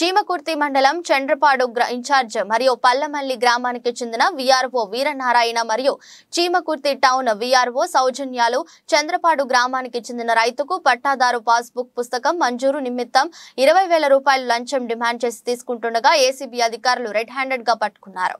చీమకుర్తి మండలం చండ్రపాడు ఇన్ఛార్జ్ మరియు పల్లమల్లి గ్రామానికి చెందిన విఆర్ఓ వీరనారాయణ మరియు చీమకుర్తి టౌన్ విఆర్ఓ సౌజన్యాలు చంద్రపాడు గ్రామానికి చెందిన రైతుకు పట్టాదారు పాస్బుక్ పుస్తకం మంజూరు నిమిత్తం ఇరవై వేల రూపాయలు లంచం డిమాండ్ చేసి తీసుకుంటుండగా ఏసీబీ అధికారులు రెడ్ హ్యాండెడ్ గా పట్టుకున్నారు